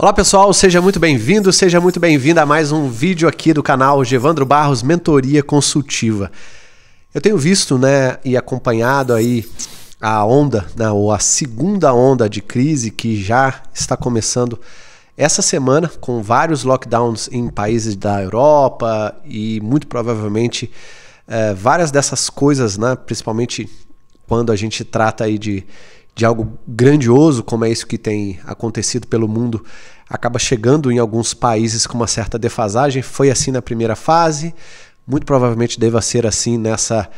Olá pessoal, seja muito bem-vindo, seja muito bem-vinda a mais um vídeo aqui do canal Gevandro Barros Mentoria Consultiva. Eu tenho visto, né, e acompanhado aí a onda, né, ou a segunda onda de crise que já está começando essa semana com vários lockdowns em países da Europa e muito provavelmente é, várias dessas coisas, né, principalmente quando a gente trata aí de de algo grandioso, como é isso que tem acontecido pelo mundo, acaba chegando em alguns países com uma certa defasagem. Foi assim na primeira fase, muito provavelmente deva ser assim nessa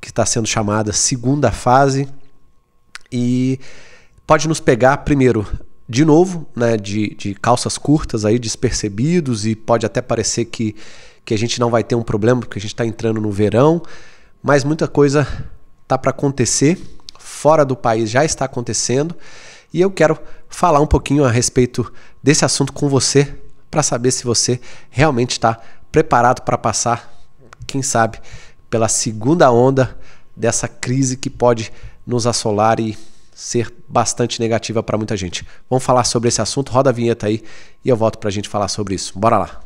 que está sendo chamada segunda fase. E pode nos pegar, primeiro, de novo, né, de, de calças curtas aí, despercebidos, e pode até parecer que, que a gente não vai ter um problema, porque a gente está entrando no verão, mas muita coisa tá para acontecer fora do país já está acontecendo e eu quero falar um pouquinho a respeito desse assunto com você para saber se você realmente está preparado para passar, quem sabe, pela segunda onda dessa crise que pode nos assolar e ser bastante negativa para muita gente. Vamos falar sobre esse assunto, roda a vinheta aí e eu volto para a gente falar sobre isso. Bora lá!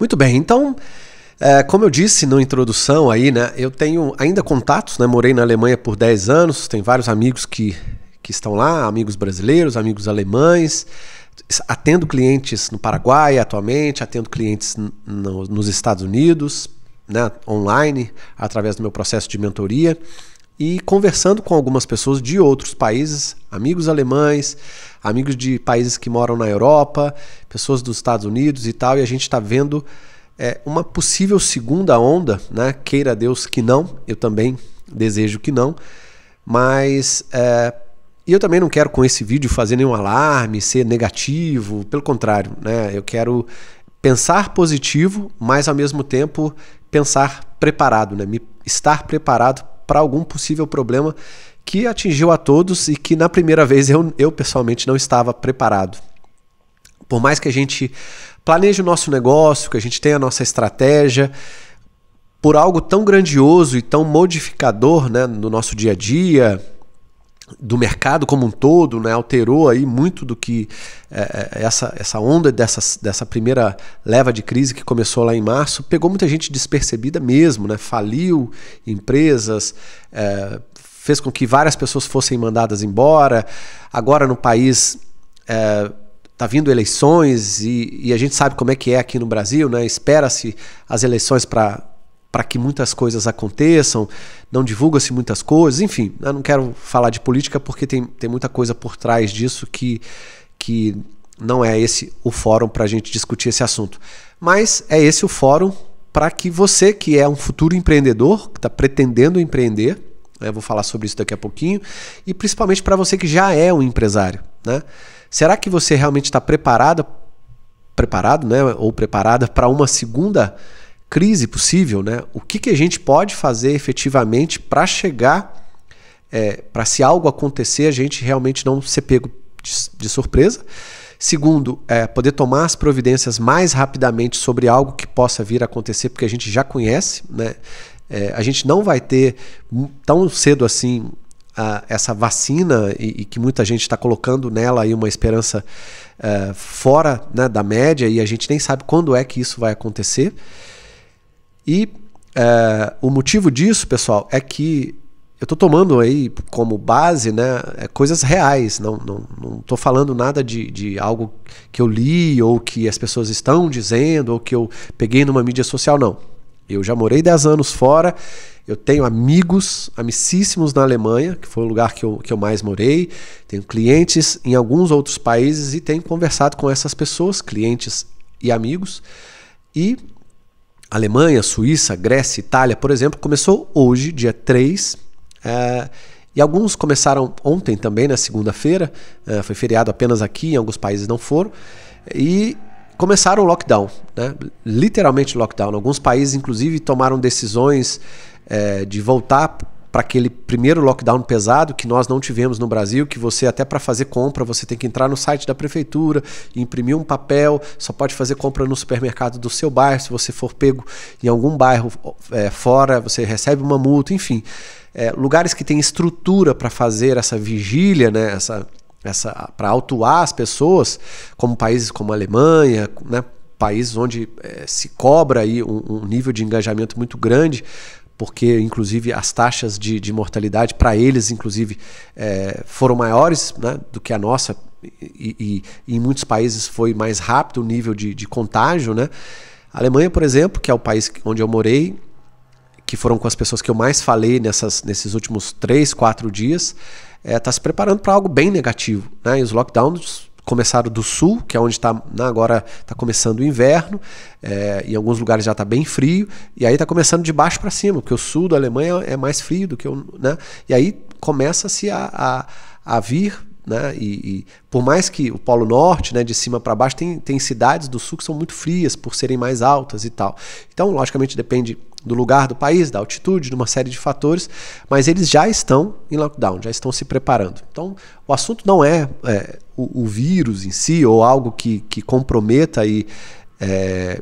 Muito bem, então, é, como eu disse na introdução aí, né, eu tenho ainda contatos, né, morei na Alemanha por 10 anos, tenho vários amigos que, que estão lá, amigos brasileiros, amigos alemães, atendo clientes no Paraguai atualmente, atendo clientes no, nos Estados Unidos, né, online, através do meu processo de mentoria e conversando com algumas pessoas de outros países, amigos alemães, amigos de países que moram na Europa, pessoas dos Estados Unidos e tal, e a gente está vendo é, uma possível segunda onda, né? Queira Deus que não, eu também desejo que não, mas é, e eu também não quero com esse vídeo fazer nenhum alarme, ser negativo, pelo contrário, né? Eu quero pensar positivo, mas ao mesmo tempo pensar preparado, né? Me estar preparado para algum possível problema que atingiu a todos e que na primeira vez eu, eu pessoalmente não estava preparado. Por mais que a gente planeje o nosso negócio, que a gente tenha a nossa estratégia, por algo tão grandioso e tão modificador né, no nosso dia a dia, do mercado como um todo, né, alterou aí muito do que é, é, é, essa, essa onda dessa, dessa primeira leva de crise que começou lá em março, pegou muita gente despercebida mesmo, né, faliu empresas, é, fez com que várias pessoas fossem mandadas embora. Agora no país está é, tá vindo eleições e, e a gente sabe como é que é aqui no Brasil, né, espera-se as eleições para para que muitas coisas aconteçam, não divulga-se muitas coisas, enfim, eu não quero falar de política porque tem, tem muita coisa por trás disso que, que não é esse o fórum para a gente discutir esse assunto. Mas é esse o fórum para que você, que é um futuro empreendedor, que está pretendendo empreender, né, vou falar sobre isso daqui a pouquinho, e principalmente para você que já é um empresário. Né? Será que você realmente está preparada, preparado, né, ou preparada para uma segunda crise possível, né? O que, que a gente pode fazer efetivamente para chegar, é, para se algo acontecer, a gente realmente não ser pego de, de surpresa. Segundo, é, poder tomar as providências mais rapidamente sobre algo que possa vir a acontecer, porque a gente já conhece, né? É, a gente não vai ter tão cedo assim a, essa vacina e, e, que muita gente está colocando nela aí uma esperança é, fora né, da média e a gente nem sabe quando é que isso vai acontecer. E é, o motivo disso, pessoal, é que eu estou tomando aí como base né, é, coisas reais, não estou não, não falando nada de, de algo que eu li ou que as pessoas estão dizendo ou que eu peguei numa mídia social, não. Eu já morei 10 anos fora, eu tenho amigos, amicíssimos na Alemanha, que foi o lugar que eu, que eu mais morei, tenho clientes em alguns outros países e tenho conversado com essas pessoas, clientes e amigos, e Alemanha, Suíça, Grécia, Itália, por exemplo, começou hoje, dia 3, é, e alguns começaram ontem também, na segunda-feira, é, foi feriado apenas aqui, em alguns países não foram, e começaram o lockdown, né? literalmente lockdown. Alguns países, inclusive, tomaram decisões é, de voltar para aquele primeiro lockdown pesado que nós não tivemos no Brasil, que você até para fazer compra você tem que entrar no site da prefeitura, imprimir um papel, só pode fazer compra no supermercado do seu bairro, se você for pego em algum bairro é, fora, você recebe uma multa, enfim. É, lugares que têm estrutura para fazer essa vigília, né, essa, essa para autuar as pessoas, como países como a Alemanha, né, países onde é, se cobra aí um, um, nível de engajamento muito grande porque inclusive as taxas de, de mortalidade para eles, inclusive, é, foram maiores né, do que a nossa, e, e, e, em muitos países foi mais rápido o nível de, de contágio. Né? A Alemanha, por exemplo, que é o país onde eu morei, que foram com as pessoas que eu mais falei nessas, nesses últimos três, quatro dias, está é, tá se preparando para algo bem negativo. Né? E os lockdowns começaram do sul, que é onde está né, agora está começando o inverno, é, em alguns lugares já está bem frio, e aí está começando de baixo para cima, porque o sul da Alemanha é mais frio do que o. Né? E aí começa-se a, a, a, vir. Né? E, e, por mais que o Polo Norte, né, de cima para baixo, tem, tem cidades do sul que são muito frias por serem mais altas e tal. Então, logicamente, depende do lugar, do país, da altitude, de uma série de fatores, mas eles já estão em lockdown, já estão se preparando. Então, o assunto não é, é o, o, vírus em si ou algo que, que comprometa aí, é,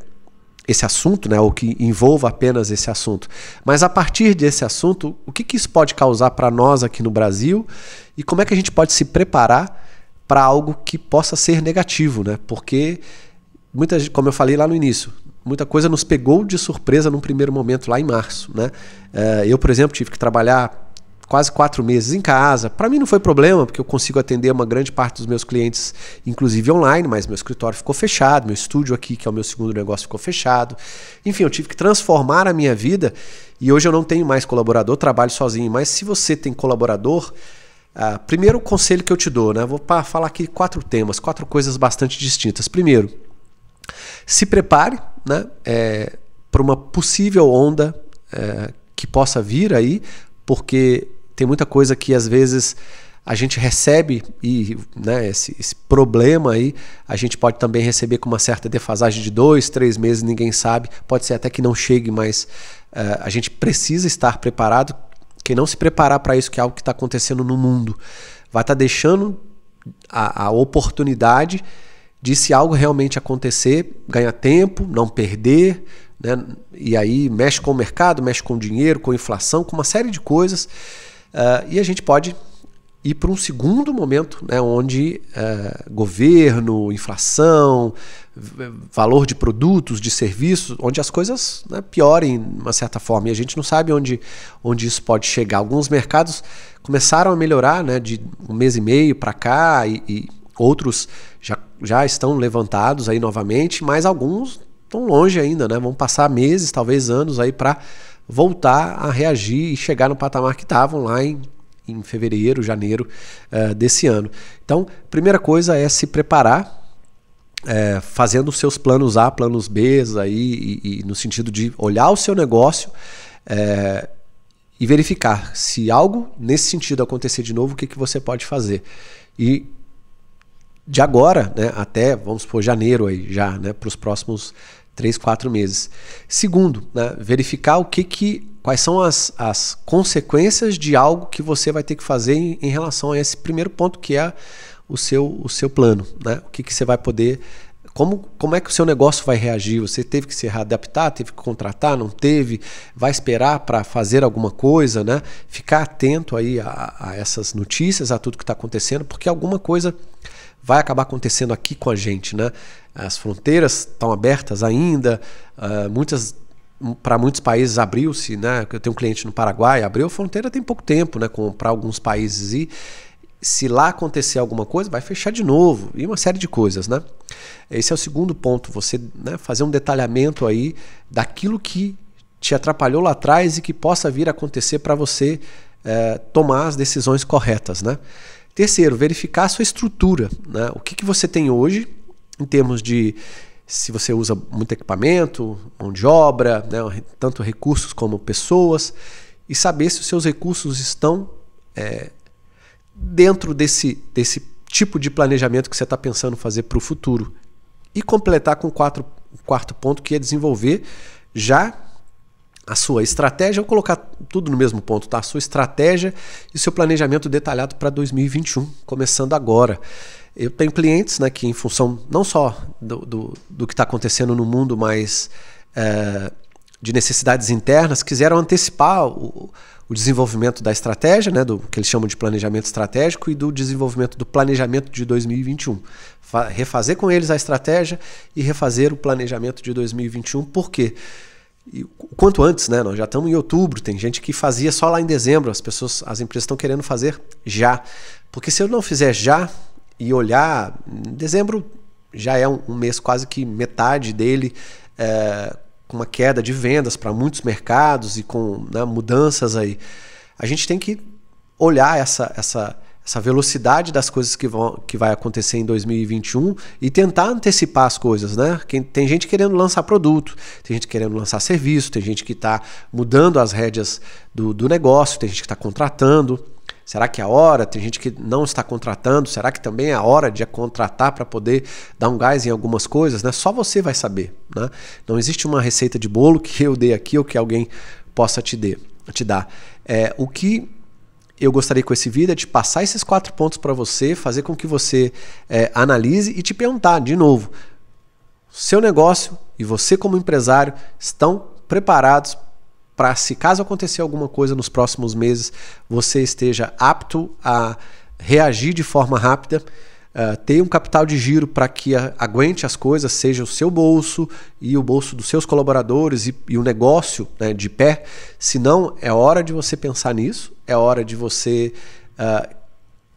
esse assunto, né, ou que envolva apenas esse assunto. Mas a partir desse assunto, o que, que isso pode causar para nós aqui no Brasil e como é que a gente pode se preparar para algo que possa ser negativo, né? Porque muitas, como eu falei lá no início, muita coisa nos pegou de surpresa num primeiro momento lá em março. Né? Eh, eu, por exemplo, tive que trabalhar quase quatro meses em casa. Para mim não foi problema, porque eu consigo atender uma grande parte dos meus clientes, inclusive online, mas meu escritório ficou fechado, meu estúdio aqui, que é o meu segundo negócio, ficou fechado. Enfim, eu tive que transformar a minha vida e hoje eu não tenho mais colaborador, trabalho sozinho. Mas se você tem colaborador, ah, primeiro conselho que eu te dou, né? Vou falar aqui quatro temas, quatro coisas bastante distintas. Primeiro, se prepare né, é, para uma possível onda é, que possa vir aí, porque tem muita coisa que às vezes a gente recebe e né, esse, esse, problema aí a gente pode também receber com uma certa defasagem de dois, três meses, ninguém sabe. Pode ser até que não chegue, mas é, a gente precisa estar preparado. Quem não se preparar para isso, que é algo que está acontecendo no mundo, vai estar tá deixando a, a oportunidade de se algo realmente acontecer, ganhar tempo, não perder, né? e aí mexe com o mercado, mexe com o dinheiro, com a inflação, com uma série de coisas, uh, e a gente pode ir para um segundo momento, né, onde uh, governo, inflação, valor de produtos, de serviços, onde as coisas né, piorem de uma certa forma. E a gente não sabe onde, onde isso pode chegar. Alguns mercados começaram a melhorar né, de um mês e meio para cá, e, e, Outros já, já estão levantados aí novamente, mas alguns estão longe ainda, né? Vão passar meses, talvez anos aí para voltar a reagir e chegar no patamar que estavam lá em, em fevereiro, janeiro uh, desse ano. Então, primeira coisa é se preparar é, fazendo seus planos A, planos B, aí, e, e, no sentido de olhar o seu negócio é, e verificar se algo nesse sentido acontecer de novo, o que, que você pode fazer. E de agora, né, até, vamos supor, janeiro aí já, né, para os próximos três, quatro meses. Segundo, né, verificar o que, que quais são as, as consequências de algo que você vai ter que fazer em, em relação a esse primeiro ponto que é o seu, o seu plano, né? O que, que você vai poder como, como é que o seu negócio vai reagir? Você teve que se adaptar, teve que contratar, não teve? Vai esperar para fazer alguma coisa, né? Ficar atento aí a, a essas notícias, a tudo que está acontecendo, porque alguma coisa vai acabar acontecendo aqui com a gente, né? As fronteiras estão abertas ainda, uh, muitas para muitos países abriu-se, né? Eu tenho um cliente no Paraguai, abriu a fronteira tem pouco tempo, né? Para alguns países e se lá acontecer alguma coisa, vai fechar de novo e uma série de coisas, né? Esse é o segundo ponto, você né, fazer um detalhamento aí daquilo que te atrapalhou lá atrás e que possa vir a acontecer para você é, tomar as decisões corretas, né? Terceiro, verificar a sua estrutura, né? O que, que você tem hoje em termos de se você usa muito equipamento, mão de obra, né, tanto recursos como pessoas, e saber se os seus recursos estão é, dentro desse, desse tipo de planejamento que você está pensando fazer para o futuro. E completar com quatro, o quarto ponto, que é desenvolver já a sua estratégia, ou vou colocar tudo no mesmo ponto, tá? A sua estratégia e seu planejamento detalhado para 2021, começando agora. Eu tenho clientes né, que, em função não só do, do, do que está acontecendo no mundo, mas é, de necessidades internas, quiseram antecipar o, o desenvolvimento da estratégia, né, do que eles chamam de planejamento estratégico, e do desenvolvimento do planejamento de 2021. Fa refazer com eles a estratégia e refazer o planejamento de 2021, por quê? E, quanto antes, né? Nós já estamos em outubro, tem gente que fazia só lá em dezembro, as pessoas, as empresas estão querendo fazer já. Porque se eu não fizer já e olhar, dezembro já é um, um mês quase que metade dele. É, com uma queda de vendas para muitos mercados e com né, mudanças aí. A gente tem que olhar essa, essa, essa velocidade das coisas que, vão, que vai acontecer em 2021 e tentar antecipar as coisas, né? Quem, tem gente querendo lançar produto, tem gente querendo lançar serviço, tem gente que está mudando as rédeas do, do negócio, tem gente que está contratando. Será que é a hora? Tem gente que não está contratando. Será que também é a hora de contratar para poder dar um gás em algumas coisas? Né? Só você vai saber. Né? Não existe uma receita de bolo que eu dê aqui ou que alguém possa te, dê, te dar. É, o que eu gostaria com esse vídeo é de passar esses quatro pontos para você, fazer com que você é, analise e te perguntar de novo: seu negócio e você, como empresário, estão preparados para se caso acontecer alguma coisa nos próximos meses, você esteja apto a reagir de forma rápida. Uh, ter um capital de giro para que a, aguente as coisas, seja o seu bolso e o bolso dos seus colaboradores e, e o negócio né, de pé. Se não, é hora de você pensar nisso, é hora de você uh,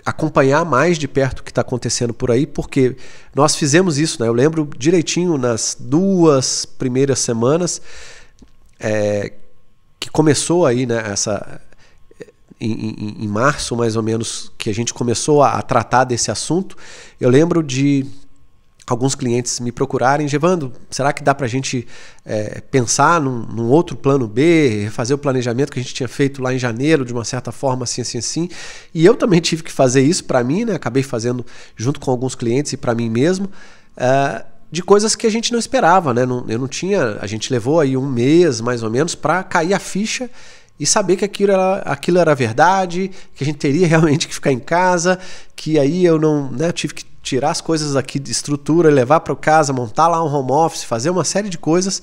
acompanhar mais de perto o que está acontecendo por aí, porque nós fizemos isso, né? Eu lembro direitinho nas duas primeiras semanas é, que começou aí, né, essa, eh, em, em, em, março, mais ou menos, que a gente começou a, a, tratar desse assunto, eu lembro de alguns clientes me procurarem, Gevando, será que dá para a gente é, pensar num, num, outro plano B, fazer o planejamento que a gente tinha feito lá em janeiro, de uma certa forma, assim, assim, assim. E eu também tive que fazer isso para mim, né? acabei fazendo junto com alguns clientes e para mim mesmo. Uh, de coisas que a gente não esperava, né? Não, eu não tinha, a gente levou aí um mês mais ou menos para cair a ficha e saber que aquilo era, aquilo era verdade, que a gente teria realmente que ficar em casa, que aí eu não, né, tive que tirar as coisas aqui de estrutura, levar para casa, montar lá um home office, fazer uma série de coisas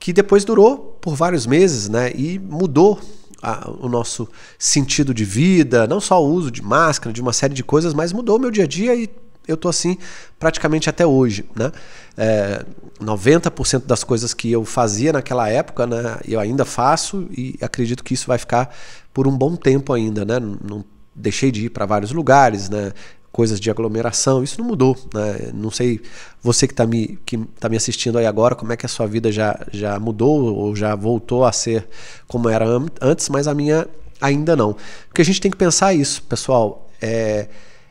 que depois durou por vários meses, né? E mudou a, o nosso sentido de vida, não só o uso de máscara, de uma série de coisas, mas mudou o meu dia a dia e eu tô assim praticamente até hoje, né? É, 90% das coisas que eu fazia naquela época, né, eu ainda faço e acredito que isso vai ficar por um bom tempo ainda, né? Não deixei de ir para vários lugares, né? Coisas de aglomeração, isso não mudou, né? Não sei você que está me, que tá me assistindo aí agora, como é que a sua vida já, já mudou ou já voltou a ser como era antes, mas a minha ainda não. Porque a gente tem que pensar isso, pessoal. É,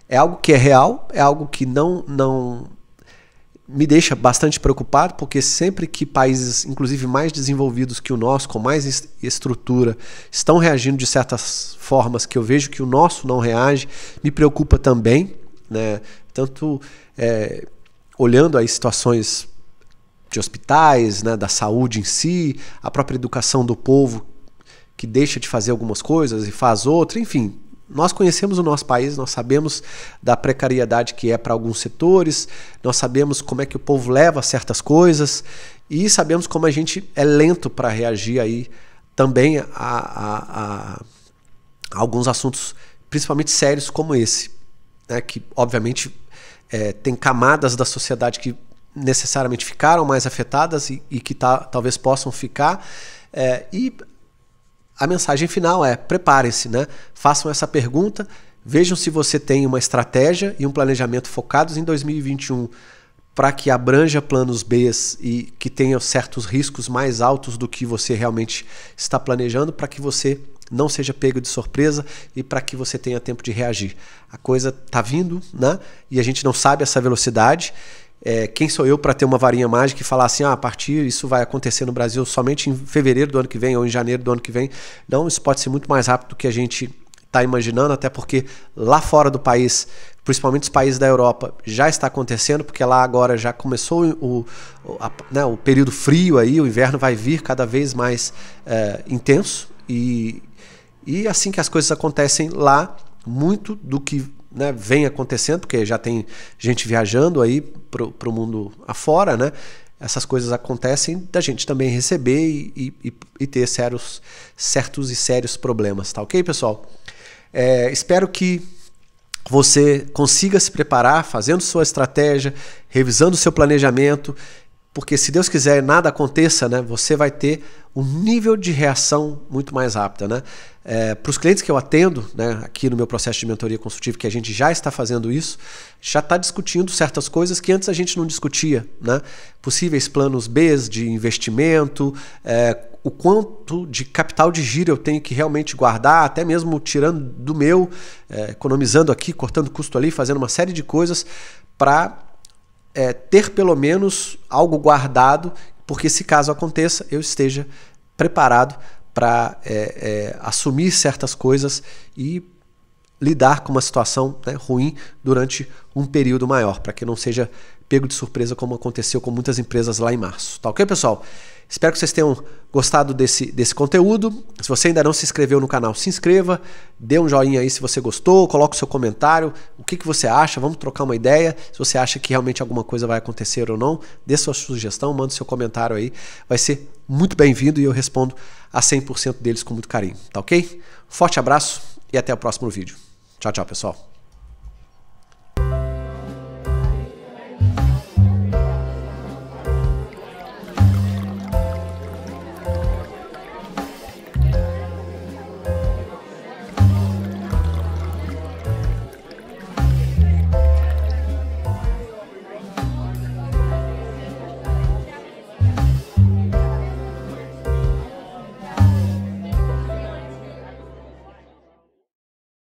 é algo que é real, é algo que não, não me deixa bastante preocupado, porque sempre que países, inclusive mais desenvolvidos que o nosso, com mais estrutura, estão reagindo de certas formas que eu vejo que o nosso não reage, me preocupa também. Né? Tanto é, olhando as situações de hospitais, né, da saúde em si, a própria educação do povo que deixa de fazer algumas coisas e faz outras, enfim, nós conhecemos o nosso país, nós sabemos da precariedade que é para alguns setores, nós sabemos como é que o povo leva certas coisas e sabemos como a gente é lento para reagir aí também a, a, a, alguns assuntos, principalmente sérios como esse, né? que obviamente é, tem camadas da sociedade que necessariamente ficaram mais afetadas e, e que tá, talvez possam ficar. É, e a mensagem final é: preparem-se, né? Façam essa pergunta, vejam se você tem uma estratégia e um planejamento focados em 2021 para que abranja planos B e que tenha certos riscos mais altos do que você realmente está planejando, para que você não seja pego de surpresa e para que você tenha tempo de reagir. A coisa está vindo, né? E a gente não sabe essa velocidade é, quem sou eu para ter uma varinha mágica e falar assim, ah, a partir isso vai acontecer no Brasil somente em fevereiro do ano que vem ou em janeiro do ano que vem. Não, isso pode ser muito mais rápido do que a gente está imaginando, até porque lá fora do país, principalmente os países da Europa, já está acontecendo, porque lá agora já começou o, o, a, né, o período frio aí, o inverno vai vir cada vez mais é, intenso e, e assim que as coisas acontecem lá, muito do que né, vem acontecendo, porque já tem gente viajando aí para o mundo afora, né? Essas coisas acontecem da gente também receber e, e, e ter sérios, certos e sérios problemas, tá ok, pessoal? É, espero que você consiga se preparar fazendo sua estratégia, revisando seu planejamento porque se Deus quiser nada aconteça, né, você vai ter um nível de reação muito mais rápida. Né? É, Para os clientes que eu atendo, né, aqui no meu processo de mentoria consultiva, que a gente já está fazendo isso, já está discutindo certas coisas que antes a gente não discutia. Né? Possíveis planos B de investimento, é, o quanto de capital de giro eu tenho que realmente guardar, até mesmo tirando do meu, é, economizando aqui, cortando custo ali, fazendo uma série de coisas para é, ter pelo menos algo guardado, porque se caso aconteça, eu esteja preparado para é, é, assumir certas coisas e lidar com uma situação né, ruim durante um período maior, para que não seja pego de surpresa como aconteceu com muitas empresas lá em março. Tá ok, pessoal? Espero que vocês tenham gostado desse, desse conteúdo. Se você ainda não se inscreveu no canal, se inscreva, dê um joinha aí se você gostou, coloque o seu comentário, o que, que você acha, vamos trocar uma ideia. Se você acha que realmente alguma coisa vai acontecer ou não, dê sua sugestão, manda seu comentário aí. Vai ser muito bem-vindo e eu respondo a 100% deles com muito carinho, tá ok? Forte abraço e até o próximo vídeo. Tchau, tchau, pessoal.